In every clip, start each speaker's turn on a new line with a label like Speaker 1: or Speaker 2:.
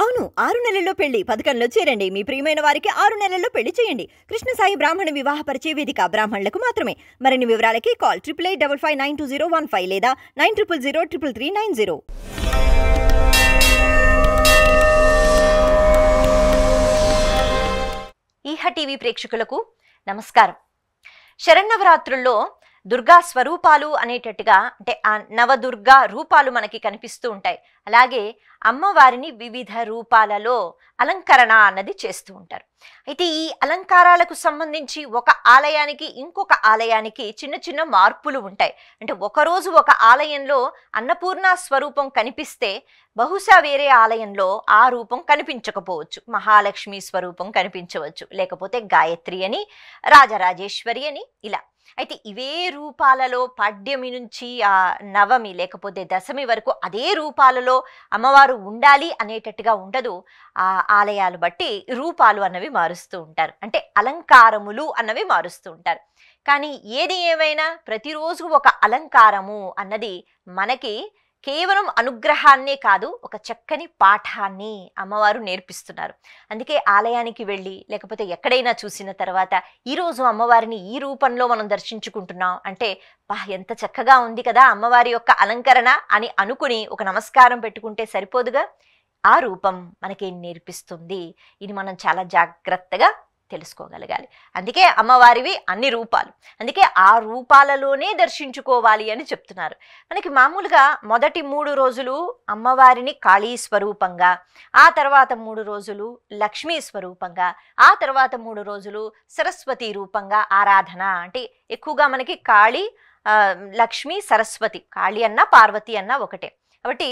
Speaker 1: అవును ఆరు నెలల్లో పెళ్లి పథకంలో చేరండి మీ ప్రియమైన వారికి ఆరు నెలల్లో పెళ్లి చేయండి కృష్ణసాయి బ్రాహ్మణ వివాహ పరిచయ వేదిక బ్రాహ్మణులకు మాత్రమే మరిన్ని వివరాలకి call triple eight double five nine two zero one five లేదా nine triple zero triple three nine zero ఈహ టీవీ ప్రేక్షకులకు నమస్కారం నవరాత్రుల్లో దుర్గా స్వరూపాలు అనేటట్టుగా అంటే ఆ నవదుర్గా రూపాలు మనకి కనిపిస్తూ ఉంటాయి అలాగే అమ్మవారిని వివిధ రూపాలలో అలంకరణ అన్నది చేస్తూ ఉంటారు అయితే ఈ అలంకారాలకు సంబంధించి ఒక ఆలయానికి ఇంకొక ఆలయానికి చిన్న చిన్న మార్పులు ఉంటాయి అంటే ఒకరోజు ఒక ఆలయంలో అన్నపూర్ణ స్వరూపం కనిపిస్తే బహుశా వేరే ఆలయంలో ఆ రూపం కనిపించకపోవచ్చు మహాలక్ష్మి స్వరూపం కనిపించవచ్చు లేకపోతే గాయత్రి అని రాజరాజేశ్వరి అని ఇలా అయితే ఇవే రూపాలలో పాడ్యమి నుంచి ఆ నవమి లేకపోతే దశమి వరకు అదే రూపాలలో అమ్మవారు ఉండాలి అనేటట్టుగా ఉండదు ఆ ఆలయాలు బట్టి రూపాలు అన్నవి మారుస్తూ ఉంటారు అంటే అలంకారములు అన్నవి మారుస్తూ ఉంటారు కానీ ఏది ఏమైనా ప్రతిరోజు ఒక అలంకారము అన్నది మనకి కేవలం అనుగ్రహాన్నే కాదు ఒక చక్కని పాఠాన్ని అమ్మవారు నేర్పిస్తున్నారు అందుకే ఆలయానికి వెళ్ళి లేకపోతే ఎక్కడైనా చూసిన తర్వాత ఈరోజు అమ్మవారిని ఈ రూపంలో మనం దర్శించుకుంటున్నాం అంటే బా ఎంత చక్కగా ఉంది కదా అమ్మవారి యొక్క అలంకరణ అని అనుకుని ఒక నమస్కారం పెట్టుకుంటే సరిపోదుగా ఆ రూపం మనకేం నేర్పిస్తుంది ఇది మనం చాలా జాగ్రత్తగా తెలుసుకోగలగాలి అందుకే అమ్మవారివి అన్ని రూపాలు అందుకే ఆ రూపాలలోనే దర్శించుకోవాలి అని చెప్తున్నారు మనకి మామూలుగా మొదటి మూడు రోజులు అమ్మవారిని కాళీ స్వరూపంగా ఆ తర్వాత మూడు రోజులు లక్ష్మీ స్వరూపంగా ఆ తర్వాత మూడు రోజులు సరస్వతి రూపంగా ఆరాధన అంటే ఎక్కువగా మనకి కాళీ లక్ష్మీ సరస్వతి కాళీ అన్న పార్వతి అన్న ఒకటే కాబట్టి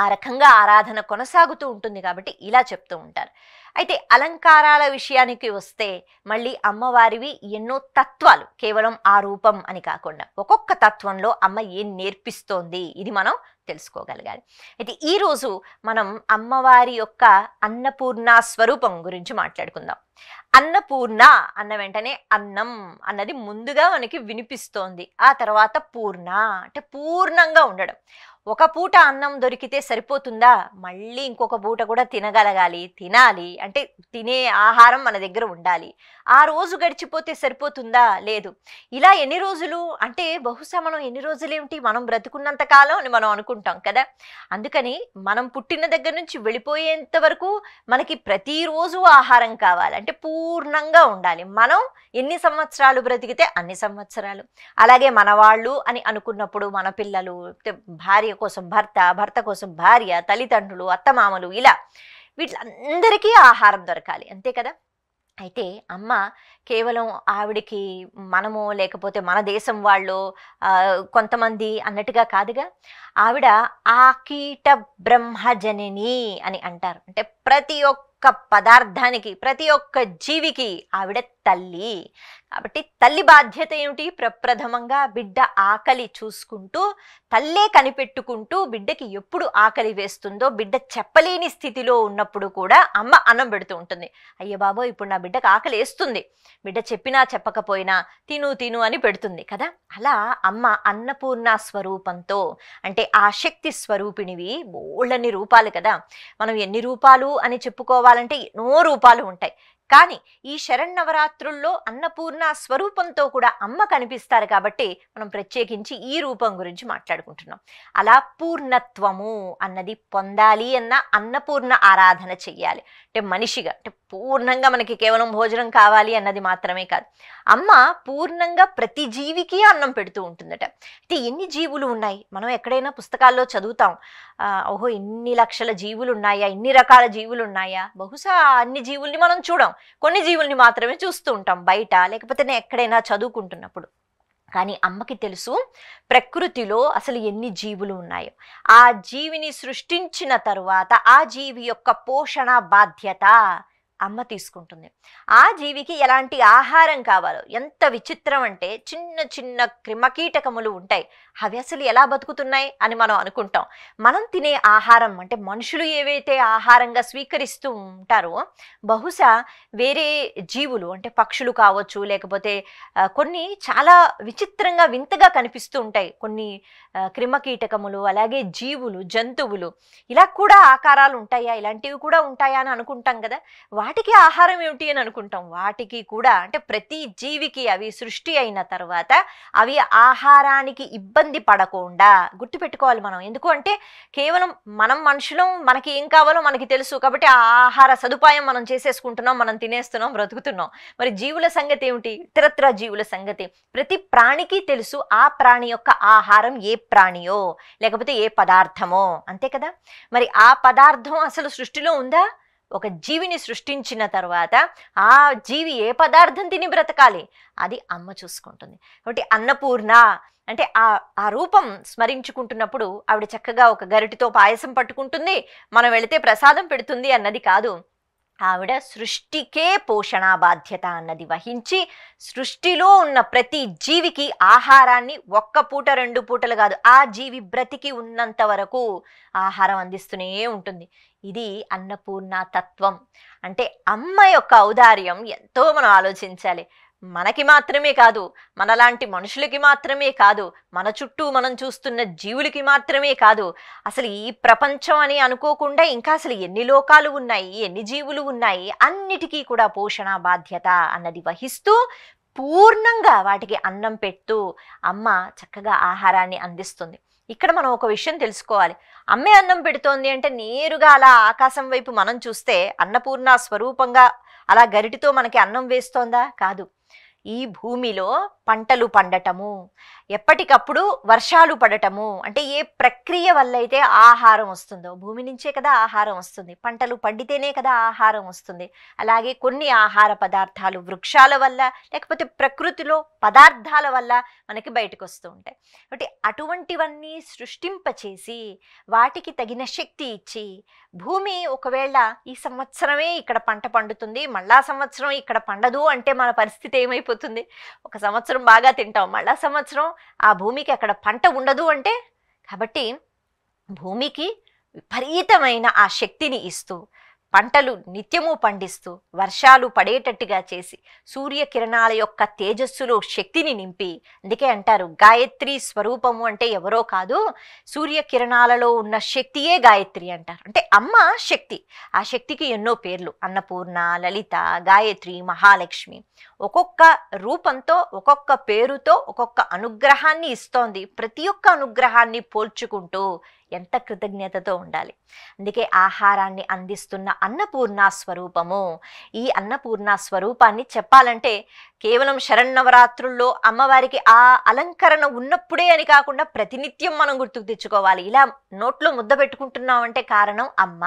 Speaker 1: ఆ రకంగా ఆరాధన కొనసాగుతూ ఉంటుంది కాబట్టి ఇలా చెప్తూ ఉంటారు అయితే అలంకారాల విషయానికి వస్తే మళ్ళీ అమ్మవారివి ఎన్నో తత్వాలు కేవలం ఆ రూపం అని కాకుండా ఒక్కొక్క తత్వంలో అమ్మ ఏం నేర్పిస్తోంది ఇది మనం తెలుసుకోగలగాలి అయితే ఈరోజు మనం అమ్మవారి యొక్క అన్నపూర్ణ స్వరూపం గురించి మాట్లాడుకుందాం అన్నపూర్ణ అన్న వెంటనే అన్నం అన్నది ముందుగా మనకి వినిపిస్తోంది ఆ తర్వాత పూర్ణ అంటే పూర్ణంగా ఉండడం ఒక పూట అన్నం దొరికితే సరిపోతుందా మళ్ళీ ఇంకొక పూట కూడా తినగలగాలి తినాలి అంటే తినే ఆహారం మన దగ్గర ఉండాలి ఆ రోజు గడిచిపోతే సరిపోతుందా లేదు ఇలా ఎన్ని రోజులు అంటే బహుశా మనం ఎన్ని రోజులేమిటి మనం బ్రతుకున్నంత కాలం అని మనం అనుకుంటాం కదా అందుకని మనం పుట్టిన దగ్గర నుంచి వెళ్ళిపోయేంత వరకు మనకి ప్రతిరోజు ఆహారం కావాలి అంటే పూర్ణంగా ఉండాలి మనం ఎన్ని సంవత్సరాలు బ్రతికితే అన్ని సంవత్సరాలు అలాగే మనవాళ్ళు అని అనుకున్నప్పుడు మన పిల్లలు భార్య కోసం భర్త భర్త కోసం భార్య తల్లిదండ్రులు అత్తమామలు ఇలా వీటిలందరికీ ఆహారం దొరకాలి అంతే కదా అయితే అమ్మ కేవలం ఆవిడికి మనము లేకపోతే మన దేశం వాళ్ళు కొంతమంది అన్నట్టుగా కాదుగా ఆవిడ ఆకీట బ్రహ్మజనని అని అంటారు అంటే ప్రతి ఒక్క పదార్థానికి ప్రతి ఒక్క జీవికి ఆవిడ తల్లి కాబట్టి తల్లి బాధ్యత ఏమిటి ప్రప్రథమంగా బిడ్డ ఆకలి చూసుకుంటూ తల్లే కనిపెట్టుకుంటూ బిడ్డకి ఎప్పుడు ఆకలి వేస్తుందో బిడ్డ చెప్పలేని స్థితిలో ఉన్నప్పుడు కూడా అమ్మ అన్నం పెడుతూ ఉంటుంది అయ్య బాబో ఇప్పుడు నా బిడ్డకు ఆకలి వేస్తుంది బిడ్డ చెప్పినా చెప్పకపోయినా తిను తిను అని పెడుతుంది కదా అలా అమ్మ అన్నపూర్ణ స్వరూపంతో అంటే ఆ శక్తి స్వరూపిణివి బోళ్ళని రూపాలు కదా మనం ఎన్ని రూపాలు అని చెప్పుకోవాలంటే ఎన్నో రూపాలు ఉంటాయి కానీ ఈ శరణ్ నవరాత్రుల్లో అన్నపూర్ణ స్వరూపంతో కూడా అమ్మ కనిపిస్తారు కాబట్టి మనం ప్రత్యేకించి ఈ రూపం గురించి మాట్లాడుకుంటున్నాం అలా పూర్ణత్వము అన్నది పొందాలి అన్న అన్నపూర్ణ ఆరాధన చెయ్యాలి అంటే మనిషిగా అంటే పూర్ణంగా మనకి కేవలం భోజనం కావాలి అన్నది మాత్రమే కాదు అమ్మ పూర్ణంగా ప్రతి జీవికి అన్నం పెడుతూ ఉంటుందట అయితే ఎన్ని జీవులు ఉన్నాయి మనం ఎక్కడైనా పుస్తకాల్లో చదువుతాం ఓహో ఇన్ని లక్షల జీవులు ఉన్నాయా ఇన్ని రకాల జీవులు ఉన్నాయా బహుశా అన్ని జీవుల్ని మనం చూడం ఉంటాం కొన్ని జీవుల్ని మాత్రమే చూస్తూ ఉంటాం బయట లేకపోతేనే ఎక్కడైనా చదువుకుంటున్నప్పుడు కానీ అమ్మకి తెలుసు ప్రకృతిలో అసలు ఎన్ని జీవులు ఉన్నాయో ఆ జీవిని సృష్టించిన తరువాత ఆ జీవి యొక్క పోషణ బాధ్యత అమ్మ తీసుకుంటుంది ఆ జీవికి ఎలాంటి ఆహారం కావాలో ఎంత విచిత్రం అంటే చిన్న చిన్న క్రిమకీటకములు ఉంటాయి అవి అసలు ఎలా బతుకుతున్నాయి అని మనం అనుకుంటాం మనం తినే ఆహారం అంటే మనుషులు ఏవైతే ఆహారంగా స్వీకరిస్తూ ఉంటారో బహుశా వేరే జీవులు అంటే పక్షులు కావచ్చు లేకపోతే కొన్ని చాలా విచిత్రంగా వింతగా కనిపిస్తూ ఉంటాయి కొన్ని క్రిమకీటకములు అలాగే జీవులు జంతువులు ఇలా కూడా ఆకారాలు ఉంటాయా ఇలాంటివి కూడా ఉంటాయా అని అనుకుంటాం కదా వాటికి ఆహారం ఏమిటి అని అనుకుంటాం వాటికి కూడా అంటే ప్రతి జీవికి అవి సృష్టి అయిన తర్వాత అవి ఆహారానికి ఇబ్బంది పడకుండా గుర్తుపెట్టుకోవాలి మనం ఎందుకు అంటే కేవలం మనం మనుషులం మనకి ఏం కావాలో మనకి తెలుసు కాబట్టి ఆ ఆహార సదుపాయం మనం చేసేసుకుంటున్నాం మనం తినేస్తున్నాం బ్రతుకుతున్నాం మరి జీవుల సంగతి ఏమిటి ఇతరత్ర జీవుల సంగతి ప్రతి ప్రాణికి తెలుసు ఆ ప్రాణి యొక్క ఆహారం ఏ ప్రాణియో లేకపోతే ఏ పదార్థమో అంతే కదా మరి ఆ పదార్థం అసలు సృష్టిలో ఉందా ఒక జీవిని సృష్టించిన తర్వాత ఆ జీవి ఏ పదార్థం తిని బ్రతకాలి అది అమ్మ చూసుకుంటుంది కాబట్టి అన్నపూర్ణ అంటే ఆ ఆ రూపం స్మరించుకుంటున్నప్పుడు ఆవిడ చక్కగా ఒక గరిటితో పాయసం పట్టుకుంటుంది మనం వెళితే ప్రసాదం పెడుతుంది అన్నది కాదు ఆవిడ సృష్టికే పోషణ బాధ్యత అన్నది వహించి సృష్టిలో ఉన్న ప్రతి జీవికి ఆహారాన్ని ఒక్క పూట రెండు పూటలు కాదు ఆ జీవి బ్రతికి ఉన్నంత వరకు ఆహారం అందిస్తూనే ఉంటుంది ఇది అన్నపూర్ణ తత్వం అంటే అమ్మ యొక్క ఔదార్యం ఎంతో మనం ఆలోచించాలి మనకి మాత్రమే కాదు మనలాంటి మనుషులకి మాత్రమే కాదు మన చుట్టూ మనం చూస్తున్న జీవులకి మాత్రమే కాదు అసలు ఈ ప్రపంచం అని అనుకోకుండా ఇంకా అసలు ఎన్ని లోకాలు ఉన్నాయి ఎన్ని జీవులు ఉన్నాయి అన్నిటికీ కూడా పోషణ బాధ్యత అన్నది వహిస్తూ పూర్ణంగా వాటికి అన్నం పెడుతూ అమ్మ చక్కగా ఆహారాన్ని అందిస్తుంది ఇక్కడ మనం ఒక విషయం తెలుసుకోవాలి అమ్మే అన్నం పెడుతోంది అంటే నేరుగా అలా ఆకాశం వైపు మనం చూస్తే అన్నపూర్ణ స్వరూపంగా అలా గరిటితో మనకి అన్నం వేస్తోందా కాదు ఈ భూమిలో పంటలు పండటము ఎప్పటికప్పుడు వర్షాలు పడటము అంటే ఏ ప్రక్రియ వల్ల అయితే ఆహారం వస్తుందో భూమి నుంచే కదా ఆహారం వస్తుంది పంటలు పండితేనే కదా ఆహారం వస్తుంది అలాగే కొన్ని ఆహార పదార్థాలు వృక్షాల వల్ల లేకపోతే ప్రకృతిలో పదార్థాల వల్ల మనకి బయటకు వస్తూ ఉంటాయి కాబట్టి అటువంటివన్నీ సృష్టింపచేసి వాటికి తగిన శక్తి ఇచ్చి భూమి ఒకవేళ ఈ సంవత్సరమే ఇక్కడ పంట పండుతుంది మళ్ళా సంవత్సరం ఇక్కడ పండదు అంటే మన పరిస్థితి ఏమైపోతుంది అయిపోతుంది ఒక సంవత్సరం బాగా తింటాం మళ్ళా సంవత్సరం ఆ భూమికి అక్కడ పంట ఉండదు అంటే కాబట్టి భూమికి విపరీతమైన ఆ శక్తిని ఇస్తూ పంటలు నిత్యము పండిస్తూ వర్షాలు పడేటట్టుగా చేసి సూర్యకిరణాల యొక్క తేజస్సులో శక్తిని నింపి అందుకే అంటారు గాయత్రి స్వరూపము అంటే ఎవరో కాదు సూర్యకిరణాలలో ఉన్న శక్తియే గాయత్రి అంటారు అంటే అమ్మ శక్తి ఆ శక్తికి ఎన్నో పేర్లు అన్నపూర్ణ లలిత గాయత్రి మహాలక్ష్మి ఒక్కొక్క రూపంతో ఒక్కొక్క పేరుతో ఒక్కొక్క అనుగ్రహాన్ని ఇస్తోంది ప్రతి ఒక్క అనుగ్రహాన్ని పోల్చుకుంటూ ఎంత కృతజ్ఞతతో ఉండాలి అందుకే ఆహారాన్ని అందిస్తున్న అన్నపూర్ణ స్వరూపము ఈ అన్నపూర్ణ స్వరూపాన్ని చెప్పాలంటే కేవలం శరణవరాత్రుల్లో అమ్మవారికి ఆ అలంకరణ ఉన్నప్పుడే అని కాకుండా ప్రతినిత్యం మనం గుర్తుకు తెచ్చుకోవాలి ఇలా నోట్లో ముద్ద పెట్టుకుంటున్నాం అంటే కారణం అమ్మ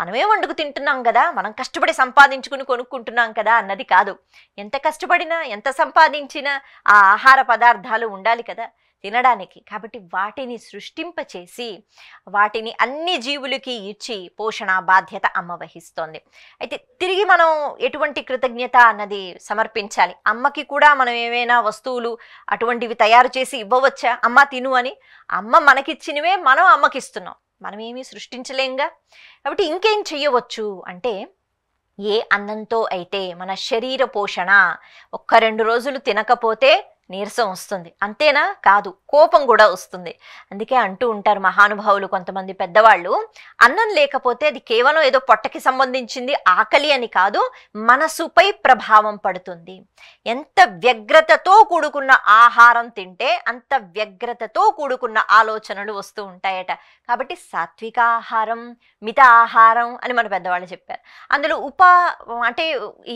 Speaker 1: మనమే వండుకు తింటున్నాం కదా మనం కష్టపడి సంపాదించుకుని కొనుక్కుంటున్నాం కదా అన్నది కాదు ఎంత కష్టపడినా ఎంత సంపాదించినా ఆ ఆహార పదార్థాలు ఉండాలి కదా తినడానికి కాబట్టి వాటిని సృష్టింపచేసి వాటిని అన్ని జీవులకి ఇచ్చి పోషణ బాధ్యత అమ్మ వహిస్తోంది అయితే తిరిగి మనం ఎటువంటి కృతజ్ఞత అన్నది సమర్పించాలి అమ్మకి కూడా మనం ఏమైనా వస్తువులు అటువంటివి తయారు చేసి ఇవ్వవచ్చా అమ్మ తిను అని అమ్మ మనకిచ్చినవే మనం అమ్మకిస్తున్నాం ఏమీ సృష్టించలేంగా కాబట్టి ఇంకేం చెయ్యవచ్చు అంటే ఏ అన్నంతో అయితే మన శరీర పోషణ ఒక్క రెండు రోజులు తినకపోతే నీరసం వస్తుంది అంతేనా కాదు కోపం కూడా వస్తుంది అందుకే అంటూ ఉంటారు మహానుభావులు కొంతమంది పెద్దవాళ్ళు అన్నం లేకపోతే అది కేవలం ఏదో పొట్టకి సంబంధించింది ఆకలి అని కాదు మనసుపై ప్రభావం పడుతుంది ఎంత వ్యగ్రతతో కూడుకున్న ఆహారం తింటే అంత వ్యగ్రతతో కూడుకున్న ఆలోచనలు వస్తూ ఉంటాయట కాబట్టి సాత్విక ఆహారం మిత ఆహారం అని మన పెద్దవాళ్ళు చెప్పారు అందులో ఉప అంటే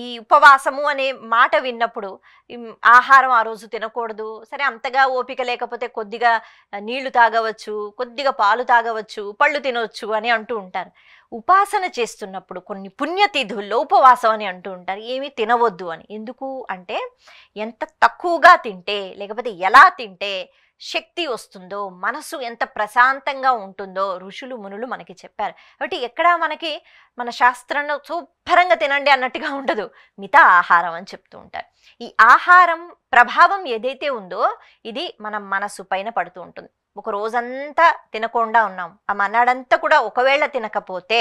Speaker 1: ఈ ఉపవాసము అనే మాట విన్నప్పుడు ఆహారం ఆ రోజు తిన తినకూడదు సరే అంతగా ఓపిక లేకపోతే కొద్దిగా నీళ్లు తాగవచ్చు కొద్దిగా పాలు తాగవచ్చు పళ్ళు తినవచ్చు అని అంటూ ఉంటారు ఉపాసన చేస్తున్నప్పుడు కొన్ని పుణ్యతిథుల్లో ఉపవాసం అని అంటూ ఉంటారు ఏమి తినవద్దు అని ఎందుకు అంటే ఎంత తక్కువగా తింటే లేకపోతే ఎలా తింటే శక్తి వస్తుందో మనసు ఎంత ప్రశాంతంగా ఉంటుందో ఋషులు మునులు మనకి చెప్పారు కాబట్టి ఎక్కడ మనకి మన శాస్త్రంలో శుభ్రంగా తినండి అన్నట్టుగా ఉండదు మిత ఆహారం అని చెప్తూ ఉంటారు ఈ ఆహారం ప్రభావం ఏదైతే ఉందో ఇది మన మనసు పైన పడుతూ ఉంటుంది ఒక రోజంతా తినకుండా ఉన్నాం ఆ మనాడంతా కూడా ఒకవేళ తినకపోతే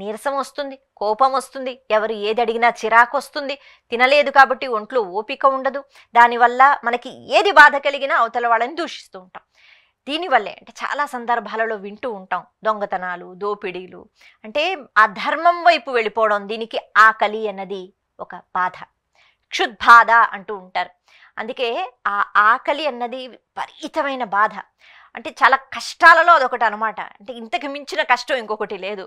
Speaker 1: నీరసం వస్తుంది కోపం వస్తుంది ఎవరు ఏది అడిగినా చిరాకు వస్తుంది తినలేదు కాబట్టి ఒంట్లో ఓపిక ఉండదు దానివల్ల మనకి ఏది బాధ కలిగినా అవతల వాళ్ళని దూషిస్తూ ఉంటాం దీనివల్లే అంటే చాలా సందర్భాలలో వింటూ ఉంటాం దొంగతనాలు దోపిడీలు అంటే ఆ ధర్మం వైపు వెళ్ళిపోవడం దీనికి ఆకలి అన్నది ఒక బాధ క్షుద్బాధ అంటూ ఉంటారు అందుకే ఆ ఆకలి అన్నది విపరీతమైన బాధ అంటే చాలా కష్టాలలో అదొకటి అనమాట అంటే ఇంతకు మించిన కష్టం ఇంకొకటి లేదు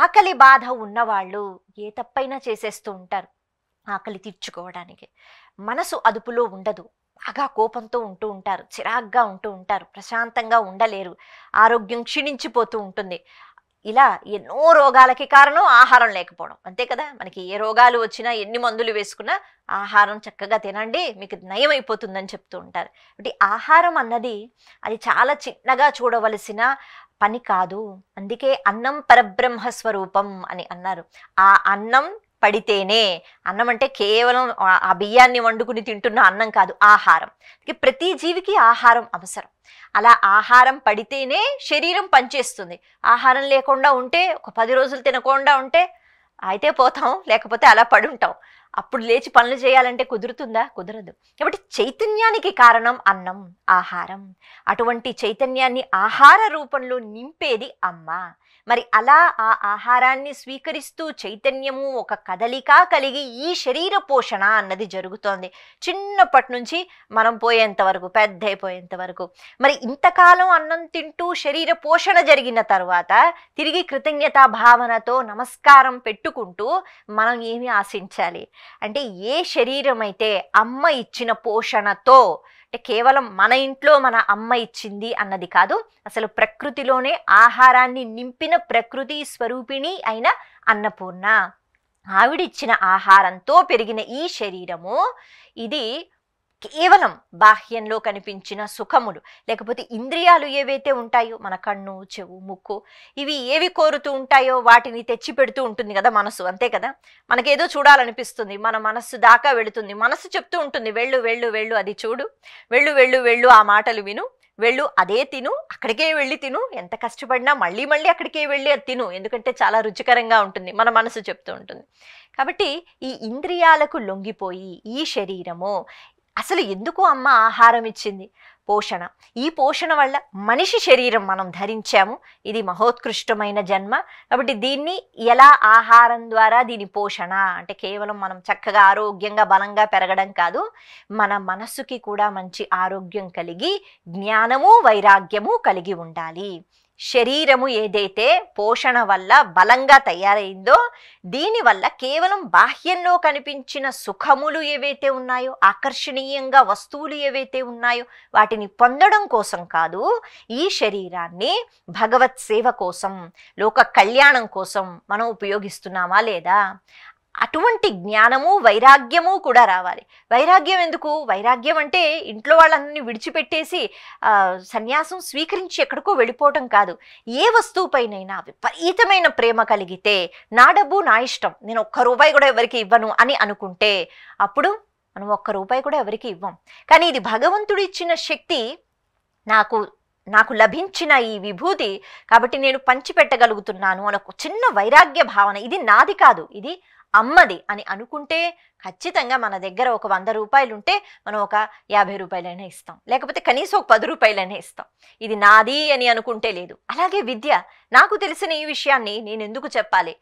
Speaker 1: ఆకలి బాధ ఉన్నవాళ్ళు ఏ తప్పైనా చేసేస్తూ ఉంటారు ఆకలి తీర్చుకోవడానికి మనసు అదుపులో ఉండదు బాగా కోపంతో ఉంటూ ఉంటారు చిరాగ్గా ఉంటూ ఉంటారు ప్రశాంతంగా ఉండలేరు ఆరోగ్యం క్షీణించిపోతూ ఉంటుంది ఇలా ఎన్నో రోగాలకి కారణం ఆహారం లేకపోవడం అంతే కదా మనకి ఏ రోగాలు వచ్చినా ఎన్ని మందులు వేసుకున్నా ఆహారం చక్కగా తినండి మీకు నయమైపోతుందని చెప్తూ ఉంటారు ఆహారం అన్నది అది చాలా చిన్నగా చూడవలసిన పని కాదు అందుకే అన్నం పరబ్రహ్మ స్వరూపం అని అన్నారు ఆ అన్నం పడితేనే అన్నం అంటే కేవలం ఆ బియ్యాన్ని వండుకుని తింటున్న అన్నం కాదు ఆహారం ప్రతి జీవికి ఆహారం అవసరం అలా ఆహారం పడితేనే శరీరం పనిచేస్తుంది ఆహారం లేకుండా ఉంటే ఒక పది రోజులు తినకుండా ఉంటే అయితే పోతాం లేకపోతే అలా పడుంటాం అప్పుడు లేచి పనులు చేయాలంటే కుదురుతుందా కుదరదు కాబట్టి చైతన్యానికి కారణం అన్నం ఆహారం అటువంటి చైతన్యాన్ని ఆహార రూపంలో నింపేది అమ్మ మరి అలా ఆ ఆహారాన్ని స్వీకరిస్తూ చైతన్యము ఒక కదలిక కలిగి ఈ శరీర పోషణ అన్నది జరుగుతోంది చిన్నప్పటి నుంచి మనం పోయేంత వరకు పెద్ద అయిపోయేంత వరకు మరి ఇంతకాలం అన్నం తింటూ శరీర పోషణ జరిగిన తర్వాత తిరిగి కృతజ్ఞతా భావనతో నమస్కారం పెట్టుకుంటూ మనం ఏమి ఆశించాలి అంటే ఏ శరీరం అయితే అమ్మ ఇచ్చిన పోషణతో అంటే కేవలం మన ఇంట్లో మన అమ్మ ఇచ్చింది అన్నది కాదు అసలు ప్రకృతిలోనే ఆహారాన్ని నింపిన ప్రకృతి స్వరూపిణి అయిన అన్నపూర్ణ ఆవిడిచ్చిన ఆహారంతో పెరిగిన ఈ శరీరము ఇది కేవలం బాహ్యంలో కనిపించిన సుఖములు లేకపోతే ఇంద్రియాలు ఏవైతే ఉంటాయో మన కన్ను చెవు ముక్కు ఇవి ఏవి కోరుతూ ఉంటాయో వాటిని తెచ్చి పెడుతూ ఉంటుంది కదా మనసు అంతే కదా మనకేదో చూడాలనిపిస్తుంది మన మనస్సు దాకా వెళుతుంది మనసు చెప్తూ ఉంటుంది వెళ్ళు వెళ్ళు వెళ్ళు అది చూడు వెళ్ళు వెళ్ళు వెళ్ళు ఆ మాటలు విను వెళ్ళు అదే తిను అక్కడికే వెళ్ళి తిను ఎంత కష్టపడినా మళ్ళీ మళ్ళీ అక్కడికే వెళ్ళి అది తిను ఎందుకంటే చాలా రుచికరంగా ఉంటుంది మన మనసు చెప్తూ ఉంటుంది కాబట్టి ఈ ఇంద్రియాలకు లొంగిపోయి ఈ శరీరము అసలు ఎందుకు అమ్మ ఆహారం ఇచ్చింది పోషణ ఈ పోషణ వల్ల మనిషి శరీరం మనం ధరించాము ఇది మహోత్కృష్టమైన జన్మ కాబట్టి దీన్ని ఎలా ఆహారం ద్వారా దీని పోషణ అంటే కేవలం మనం చక్కగా ఆరోగ్యంగా బలంగా పెరగడం కాదు మన మనస్సుకి కూడా మంచి ఆరోగ్యం కలిగి జ్ఞానము వైరాగ్యము కలిగి ఉండాలి శరీరము ఏదైతే పోషణ వల్ల బలంగా తయారైందో దీనివల్ల కేవలం బాహ్యంలో కనిపించిన సుఖములు ఏవైతే ఉన్నాయో ఆకర్షణీయంగా వస్తువులు ఏవైతే ఉన్నాయో వాటిని పొందడం కోసం కాదు ఈ శరీరాన్ని భగవత్ సేవ కోసం లోక కళ్యాణం కోసం మనం ఉపయోగిస్తున్నామా లేదా అటువంటి జ్ఞానము వైరాగ్యము కూడా రావాలి వైరాగ్యం ఎందుకు వైరాగ్యం అంటే ఇంట్లో వాళ్ళని విడిచిపెట్టేసి సన్యాసం స్వీకరించి ఎక్కడికో వెళ్ళిపోవటం కాదు ఏ వస్తువుపైనైనా విపరీతమైన ప్రేమ కలిగితే నా డబ్బు నా ఇష్టం నేను ఒక్క రూపాయి కూడా ఎవరికి ఇవ్వను అని అనుకుంటే అప్పుడు మనం ఒక్క రూపాయి కూడా ఎవరికి ఇవ్వం కానీ ఇది భగవంతుడు ఇచ్చిన శక్తి నాకు నాకు లభించిన ఈ విభూతి కాబట్టి నేను పంచిపెట్టగలుగుతున్నాను అని ఒక చిన్న వైరాగ్య భావన ఇది నాది కాదు ఇది అమ్మది అని అనుకుంటే ఖచ్చితంగా మన దగ్గర ఒక వంద రూపాయలు ఉంటే మనం ఒక యాభై రూపాయలైనా ఇస్తాం లేకపోతే కనీసం ఒక పది రూపాయలైనా ఇస్తాం ఇది నాది అని అనుకుంటే లేదు అలాగే విద్య నాకు తెలిసిన ఈ విషయాన్ని నేను ఎందుకు చెప్పాలి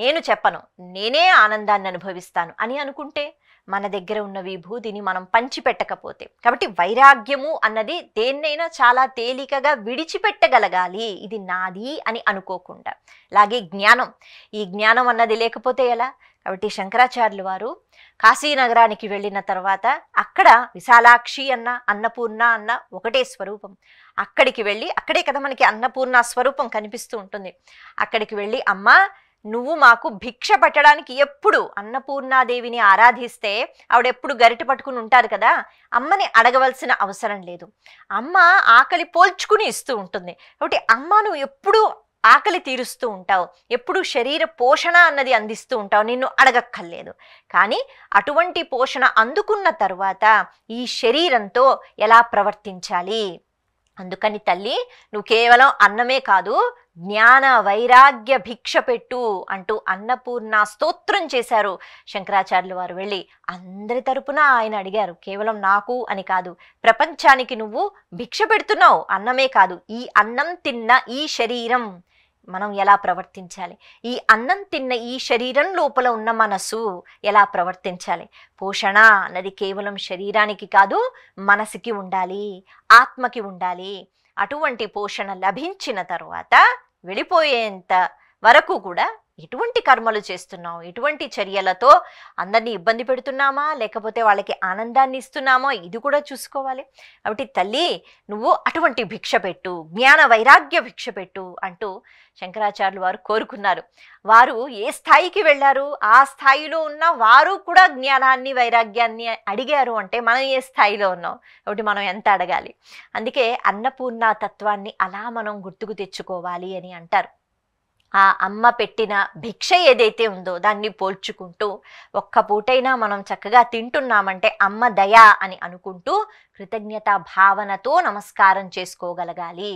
Speaker 1: నేను చెప్పను నేనే ఆనందాన్ని అనుభవిస్తాను అని అనుకుంటే మన దగ్గర ఉన్న విభూతిని మనం పంచిపెట్టకపోతే కాబట్టి వైరాగ్యము అన్నది దేన్నైనా చాలా తేలికగా విడిచిపెట్టగలగాలి ఇది నాది అని అనుకోకుండా అలాగే జ్ఞానం ఈ జ్ఞానం అన్నది లేకపోతే ఎలా కాబట్టి శంకరాచార్యులు వారు కాశీనగరానికి వెళ్ళిన తర్వాత అక్కడ విశాలాక్షి అన్న అన్నపూర్ణ అన్న ఒకటే స్వరూపం అక్కడికి వెళ్ళి అక్కడే కదా మనకి అన్నపూర్ణ స్వరూపం కనిపిస్తూ ఉంటుంది అక్కడికి వెళ్ళి అమ్మ నువ్వు మాకు భిక్ష పట్టడానికి ఎప్పుడు అన్నపూర్ణాదేవిని ఆరాధిస్తే ఆవిడెప్పుడు గరిట పట్టుకుని ఉంటారు కదా అమ్మని అడగవలసిన అవసరం లేదు అమ్మ ఆకలి పోల్చుకుని ఇస్తూ ఉంటుంది కాబట్టి అమ్మ నువ్వు ఎప్పుడు ఆకలి తీరుస్తూ ఉంటావు ఎప్పుడు శరీర పోషణ అన్నది అందిస్తూ ఉంటావు నిన్ను అడగక్కర్లేదు కానీ అటువంటి పోషణ అందుకున్న తర్వాత ఈ శరీరంతో ఎలా ప్రవర్తించాలి అందుకని తల్లి నువ్వు కేవలం అన్నమే కాదు జ్ఞాన వైరాగ్య భిక్ష పెట్టు అంటూ అన్నపూర్ణ స్తోత్రం చేశారు శంకరాచార్యులు వారు వెళ్ళి అందరి తరపున ఆయన అడిగారు కేవలం నాకు అని కాదు ప్రపంచానికి నువ్వు భిక్ష పెడుతున్నావు అన్నమే కాదు ఈ అన్నం తిన్న ఈ శరీరం మనం ఎలా ప్రవర్తించాలి ఈ అన్నం తిన్న ఈ శరీరం లోపల ఉన్న మనసు ఎలా ప్రవర్తించాలి పోషణ అన్నది కేవలం శరీరానికి కాదు మనసుకి ఉండాలి ఆత్మకి ఉండాలి అటువంటి పోషణ లభించిన తర్వాత వెళ్ళిపోయేంత వరకు కూడా ఎటువంటి కర్మలు చేస్తున్నాం ఎటువంటి చర్యలతో అందరినీ ఇబ్బంది పెడుతున్నామా లేకపోతే వాళ్ళకి ఆనందాన్ని ఇస్తున్నామా ఇది కూడా చూసుకోవాలి కాబట్టి తల్లి నువ్వు అటువంటి భిక్ష పెట్టు జ్ఞాన వైరాగ్య భిక్ష పెట్టు అంటూ శంకరాచార్యులు వారు కోరుకున్నారు వారు ఏ స్థాయికి వెళ్ళారు ఆ స్థాయిలో ఉన్న వారు కూడా జ్ఞానాన్ని వైరాగ్యాన్ని అడిగారు అంటే మనం ఏ స్థాయిలో ఉన్నాం కాబట్టి మనం ఎంత అడగాలి అందుకే అన్నపూర్ణ తత్వాన్ని అలా మనం గుర్తుకు తెచ్చుకోవాలి అని అంటారు ఆ అమ్మ పెట్టిన భిక్ష ఏదైతే ఉందో దాన్ని పోల్చుకుంటూ ఒక్క పూటైనా మనం చక్కగా తింటున్నామంటే అమ్మ దయ అని అనుకుంటూ కృతజ్ఞత భావనతో నమస్కారం చేసుకోగలగాలి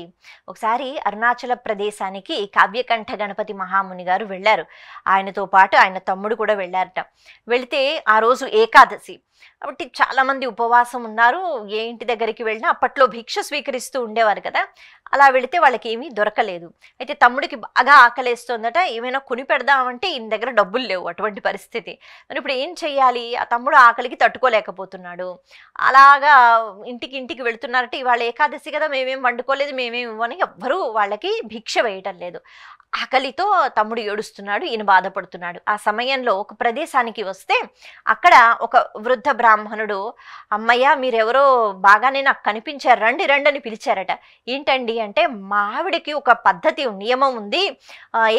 Speaker 1: ఒకసారి అరుణాచల ప్రదేశానికి కావ్యకంఠ గణపతి మహాముని గారు వెళ్ళారు ఆయనతో పాటు ఆయన తమ్ముడు కూడా వెళ్ళారట వెళితే ఆ రోజు ఏకాదశి కాబట్టి చాలామంది ఉపవాసం ఉన్నారు ఏ ఇంటి దగ్గరికి వెళ్ళినా అప్పట్లో భిక్ష స్వీకరిస్తూ ఉండేవారు కదా అలా వెళితే వాళ్ళకి ఏమీ దొరకలేదు అయితే తమ్ముడికి బాగా ఆకలి ఆకలేస్తుందట ఏమైనా కొని పెడదామంటే ఈయన దగ్గర డబ్బులు లేవు అటువంటి పరిస్థితి మరి ఇప్పుడు ఏం చేయాలి ఆ తమ్ముడు ఆకలికి తట్టుకోలేకపోతున్నాడు అలాగా ఇంటికి ఇంటికి వెళుతున్నారంటే ఇవాళ ఏకాదశి కదా మేమేం వండుకోలేదు మేమేం ఇవ్వని ఎవ్వరూ వాళ్ళకి భిక్ష వేయటం లేదు ఆకలితో తమ్ముడు ఏడుస్తున్నాడు ఈయన బాధపడుతున్నాడు ఆ సమయంలో ఒక ప్రదేశానికి వస్తే అక్కడ ఒక వృద్ధ బ్రాహ్మణుడు అమ్మయ్య మీరెవరో బాగానే నాకు కనిపించారు రండి రండి అని పిలిచారట ఏంటండి అంటే మావిడికి ఒక పద్ధతి నియమం ఉంది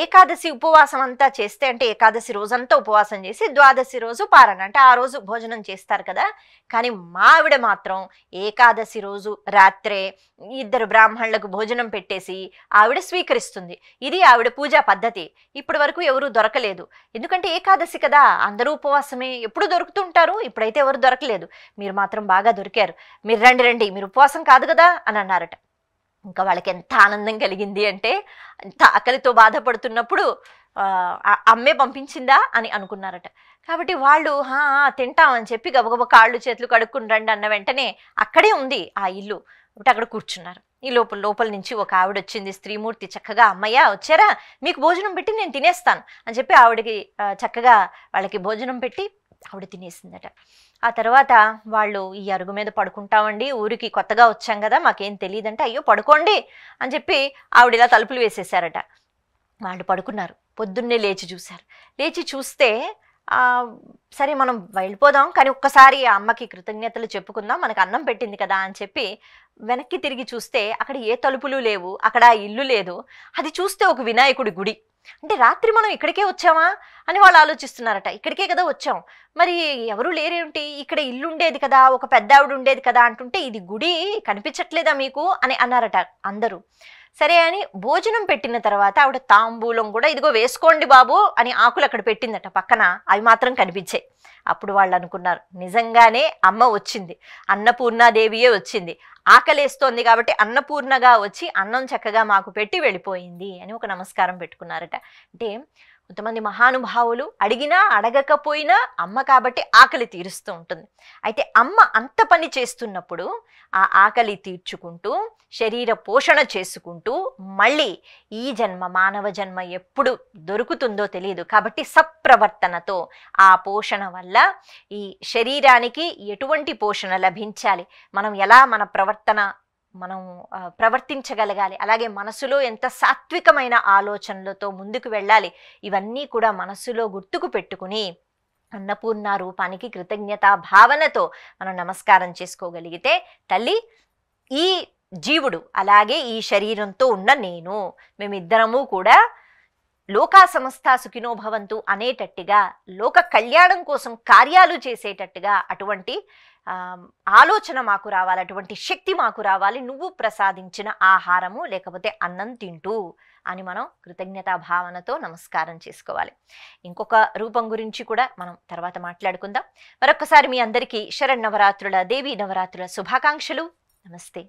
Speaker 1: ఏకాదశి ఉపవాసం అంతా చేస్తే అంటే ఏకాదశి రోజంతా ఉపవాసం చేసి ద్వాదశి రోజు పారణ అంటే ఆ రోజు భోజనం చేస్తారు కదా కానీ మా ఆవిడ మాత్రం ఏకాదశి రోజు రాత్రే ఇద్దరు బ్రాహ్మణులకు భోజనం పెట్టేసి ఆవిడ స్వీకరిస్తుంది ఇది ఆవిడ పూజా పద్ధతి ఇప్పటి వరకు ఎవరూ దొరకలేదు ఎందుకంటే ఏకాదశి కదా అందరూ ఉపవాసమే ఎప్పుడు దొరుకుతుంటారు ఇప్పుడైతే ఎవరు దొరకలేదు మీరు మాత్రం బాగా దొరికారు మీరు రండి రండి మీరు ఉపవాసం కాదు కదా అని అన్నారట ఇంకా వాళ్ళకి ఎంత ఆనందం కలిగింది అంటే అక్కలితో ఆకలితో బాధపడుతున్నప్పుడు అమ్మే పంపించిందా అని అనుకున్నారట కాబట్టి వాళ్ళు తింటామని చెప్పి గబగబ కాళ్ళు చేతులు కడుక్కుని రండి అన్న వెంటనే అక్కడే ఉంది ఆ ఇల్లు కాబట్టి అక్కడ కూర్చున్నారు ఈ లోపల లోపల నుంచి ఒక ఆవిడ వచ్చింది స్త్రీమూర్తి చక్కగా అమ్మయ్య వచ్చారా మీకు భోజనం పెట్టి నేను తినేస్తాను అని చెప్పి ఆవిడకి చక్కగా వాళ్ళకి భోజనం పెట్టి ఆవిడ తినేసిందట ఆ తర్వాత వాళ్ళు ఈ అరుగు మీద పడుకుంటామండి ఊరికి కొత్తగా వచ్చాం కదా మాకేం తెలియదంటే అయ్యో పడుకోండి అని చెప్పి ఆవిడ ఇలా తలుపులు వేసేసారట వాళ్ళు పడుకున్నారు పొద్దున్నే లేచి చూశారు లేచి చూస్తే సరే మనం వెళ్ళిపోదాం కానీ ఒక్కసారి ఆ అమ్మకి కృతజ్ఞతలు చెప్పుకుందాం మనకు అన్నం పెట్టింది కదా అని చెప్పి వెనక్కి తిరిగి చూస్తే అక్కడ ఏ తలుపులు లేవు అక్కడ ఇల్లు లేదు అది చూస్తే ఒక వినాయకుడి గుడి అంటే రాత్రి మనం ఇక్కడికే వచ్చామా అని వాళ్ళు ఆలోచిస్తున్నారట ఇక్కడికే కదా వచ్చాం మరి ఎవరు లేరేమిటి ఇక్కడ ఇల్లు ఉండేది కదా ఒక పెద్ద ఆవిడ ఉండేది కదా అంటుంటే ఇది గుడి కనిపించట్లేదా మీకు అని అన్నారట అందరూ సరే అని భోజనం పెట్టిన తర్వాత ఆవిడ తాంబూలం కూడా ఇదిగో వేసుకోండి బాబు అని ఆకులు అక్కడ పెట్టిందట పక్కన అవి మాత్రం కనిపించాయి అప్పుడు వాళ్ళు అనుకున్నారు నిజంగానే అమ్మ వచ్చింది అన్నపూర్ణాదేవియే వచ్చింది ఆకలేస్తోంది కాబట్టి అన్నపూర్ణగా వచ్చి అన్నం చక్కగా మాకు పెట్టి వెళ్ళిపోయింది అని ఒక నమస్కారం పెట్టుకున్నారట అంటే కొంతమంది మహానుభావులు అడిగినా అడగకపోయినా అమ్మ కాబట్టి ఆకలి తీరుస్తూ ఉంటుంది అయితే అమ్మ అంత పని చేస్తున్నప్పుడు ఆ ఆకలి తీర్చుకుంటూ శరీర పోషణ చేసుకుంటూ మళ్ళీ ఈ జన్మ మానవ జన్మ ఎప్పుడు దొరుకుతుందో తెలియదు కాబట్టి సప్రవర్తనతో ఆ పోషణ వల్ల ఈ శరీరానికి ఎటువంటి పోషణ లభించాలి మనం ఎలా మన ప్రవర్తన మనం ప్రవర్తించగలగాలి అలాగే మనసులో ఎంత సాత్వికమైన ఆలోచనలతో ముందుకు వెళ్ళాలి ఇవన్నీ కూడా మనసులో గుర్తుకు పెట్టుకుని అన్నపూర్ణ రూపానికి కృతజ్ఞతా భావనతో మనం నమస్కారం చేసుకోగలిగితే తల్లి ఈ జీవుడు అలాగే ఈ శరీరంతో ఉన్న నేను మేమిద్దరము కూడా లోకా సంస్థ సుఖినోభవంతు అనేటట్టుగా లోక కళ్యాణం కోసం కార్యాలు చేసేటట్టుగా అటువంటి ఆలోచన మాకు రావాలి అటువంటి శక్తి మాకు రావాలి నువ్వు ప్రసాదించిన ఆహారము లేకపోతే అన్నం తింటూ అని మనం కృతజ్ఞతా భావనతో నమస్కారం చేసుకోవాలి ఇంకొక రూపం గురించి కూడా మనం తర్వాత మాట్లాడుకుందాం మరొకసారి మీ అందరికీ శరణ్ నవరాత్రుల దేవీ నవరాత్రుల శుభాకాంక్షలు నమస్తే